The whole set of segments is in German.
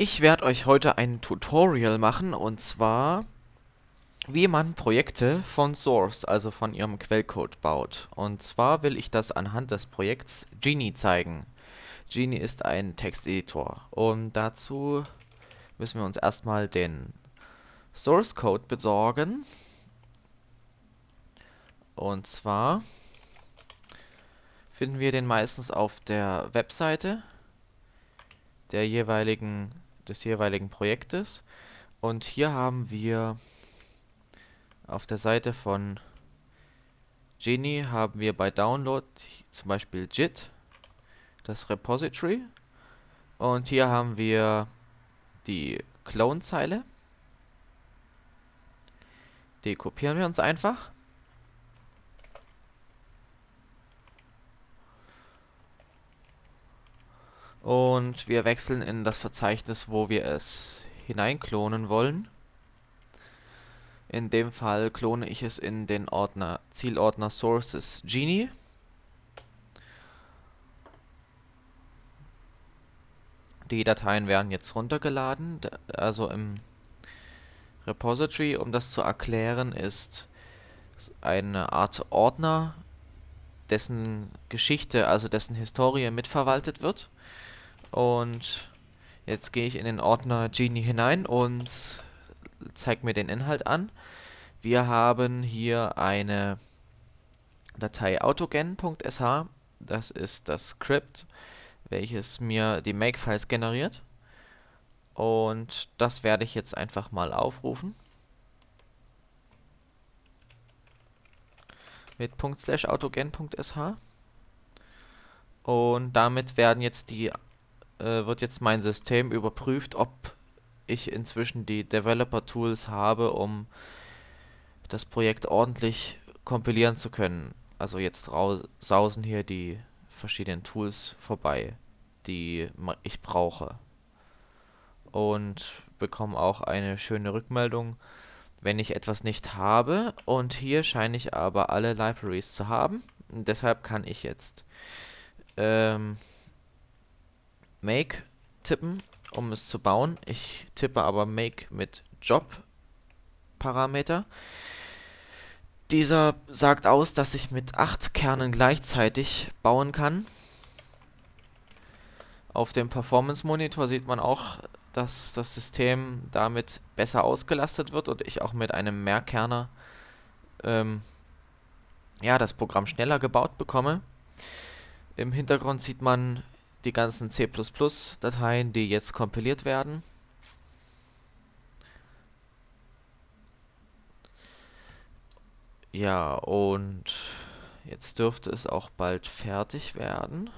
Ich werde euch heute ein Tutorial machen und zwar, wie man Projekte von Source, also von ihrem Quellcode baut. Und zwar will ich das anhand des Projekts Genie zeigen. Genie ist ein Texteditor und dazu müssen wir uns erstmal den Source Code besorgen. Und zwar finden wir den meistens auf der Webseite der jeweiligen des jeweiligen Projektes. Und hier haben wir auf der Seite von Genie haben wir bei Download zum Beispiel JIT, das Repository. Und hier haben wir die Clone-Zeile. Die kopieren wir uns einfach. Und wir wechseln in das Verzeichnis, wo wir es hineinklonen wollen. In dem Fall klone ich es in den Ordner Zielordner Sources Genie. Die Dateien werden jetzt runtergeladen, also im Repository. Um das zu erklären, ist eine Art Ordner dessen Geschichte, also dessen Historie mitverwaltet wird. Und jetzt gehe ich in den Ordner Genie hinein und zeige mir den Inhalt an. Wir haben hier eine Datei autogen.sh, das ist das Script, welches mir die Makefiles generiert. Und das werde ich jetzt einfach mal aufrufen. mit .autogen.sh und damit werden jetzt die äh, wird jetzt mein System überprüft, ob ich inzwischen die Developer Tools habe, um das Projekt ordentlich kompilieren zu können. Also jetzt sausen hier die verschiedenen Tools vorbei, die ich brauche. Und bekomme auch eine schöne Rückmeldung, wenn ich etwas nicht habe. Und hier scheine ich aber alle Libraries zu haben. Und deshalb kann ich jetzt ähm, make tippen, um es zu bauen. Ich tippe aber make mit Job Parameter. Dieser sagt aus, dass ich mit 8 Kernen gleichzeitig bauen kann. Auf dem Performance Monitor sieht man auch dass das System damit besser ausgelastet wird und ich auch mit einem Mehrkerner ähm, ja, das Programm schneller gebaut bekomme. Im Hintergrund sieht man die ganzen C++-Dateien, die jetzt kompiliert werden. Ja, und jetzt dürfte es auch bald fertig werden.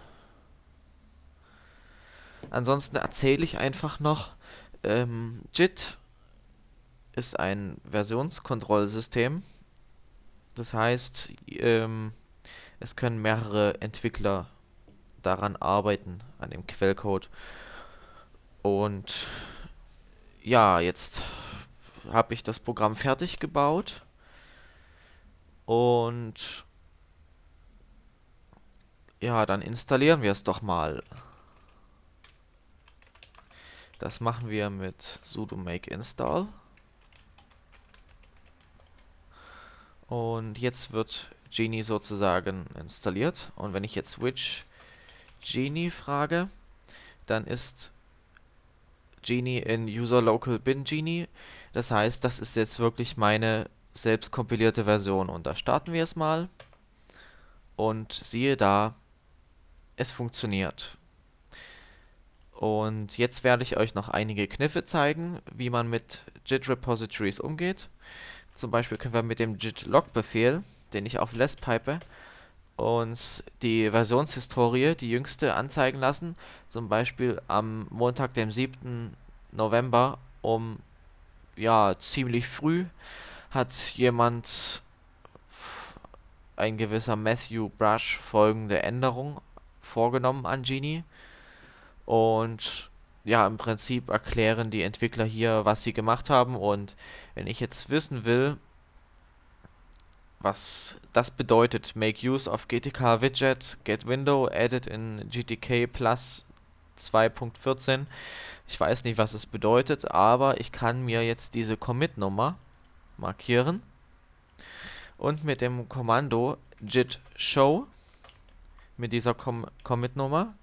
Ansonsten erzähle ich einfach noch, ähm, JIT ist ein Versionskontrollsystem. Das heißt, ähm, es können mehrere Entwickler daran arbeiten, an dem Quellcode. Und ja, jetzt habe ich das Programm fertig gebaut. Und ja, dann installieren wir es doch mal. Das machen wir mit sudo make install. Und jetzt wird Genie sozusagen installiert. Und wenn ich jetzt which Genie frage, dann ist Genie in user local bin Genie. Das heißt, das ist jetzt wirklich meine selbst kompilierte Version. Und da starten wir es mal. Und siehe da, es funktioniert. Und jetzt werde ich euch noch einige Kniffe zeigen, wie man mit JIT-Repositories umgeht. Zum Beispiel können wir mit dem JIT-Log-Befehl, den ich auf Less pipe, uns die Versionshistorie, die jüngste, anzeigen lassen. Zum Beispiel am Montag, dem 7. November um, ja, ziemlich früh hat jemand, ein gewisser Matthew Brush, folgende Änderung vorgenommen an Genie. Und ja, im Prinzip erklären die Entwickler hier, was sie gemacht haben. Und wenn ich jetzt wissen will, was das bedeutet, make use of GTK Widget, get window edit in GTK plus 2.14. Ich weiß nicht, was es bedeutet, aber ich kann mir jetzt diese Commit-Nummer markieren und mit dem Kommando git show mit dieser Com Commit-Nummer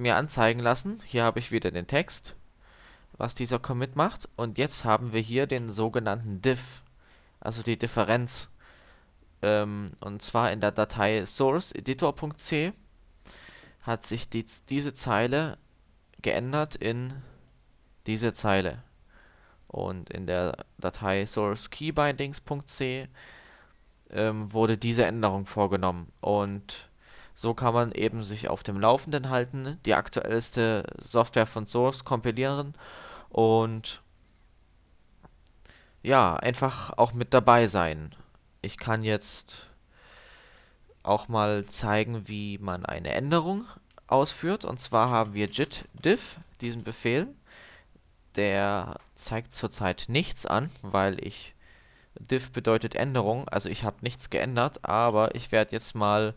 mir anzeigen lassen. Hier habe ich wieder den Text, was dieser Commit macht. Und jetzt haben wir hier den sogenannten Diff, also die Differenz. Ähm, und zwar in der Datei source-editor.c hat sich die, diese Zeile geändert in diese Zeile. Und in der Datei source-keybindings.c ähm, wurde diese Änderung vorgenommen. Und so kann man eben sich auf dem Laufenden halten, die aktuellste Software von Source kompilieren und ja, einfach auch mit dabei sein. Ich kann jetzt auch mal zeigen, wie man eine Änderung ausführt. Und zwar haben wir JIT diff, diesen Befehl. Der zeigt zurzeit nichts an, weil ich diff bedeutet Änderung. Also ich habe nichts geändert, aber ich werde jetzt mal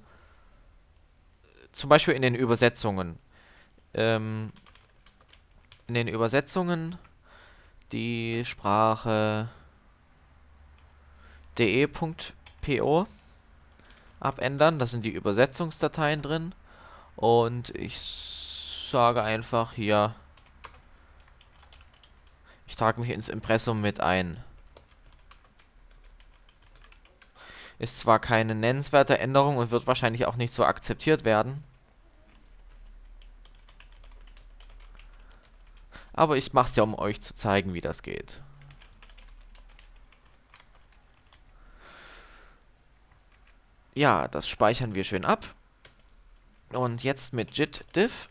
zum Beispiel in den Übersetzungen. Ähm, in den Übersetzungen die Sprache de.po abändern. Das sind die Übersetzungsdateien drin. Und ich sage einfach hier, ich trage mich ins Impressum mit ein. Ist zwar keine nennenswerte Änderung und wird wahrscheinlich auch nicht so akzeptiert werden. Aber ich mache es ja, um euch zu zeigen, wie das geht. Ja, das speichern wir schön ab. Und jetzt mit JIT diff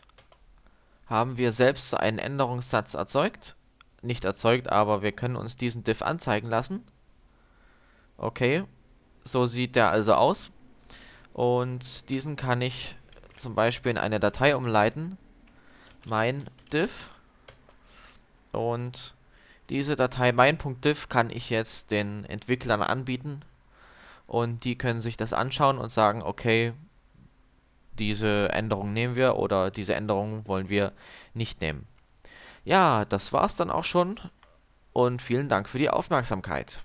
haben wir selbst einen Änderungssatz erzeugt. Nicht erzeugt, aber wir können uns diesen diff anzeigen lassen. Okay, so sieht der also aus. Und diesen kann ich zum Beispiel in eine Datei umleiten. Mein div. Und diese Datei mein.div kann ich jetzt den Entwicklern anbieten. Und die können sich das anschauen und sagen, okay, diese Änderung nehmen wir oder diese Änderung wollen wir nicht nehmen. Ja, das war's dann auch schon und vielen Dank für die Aufmerksamkeit.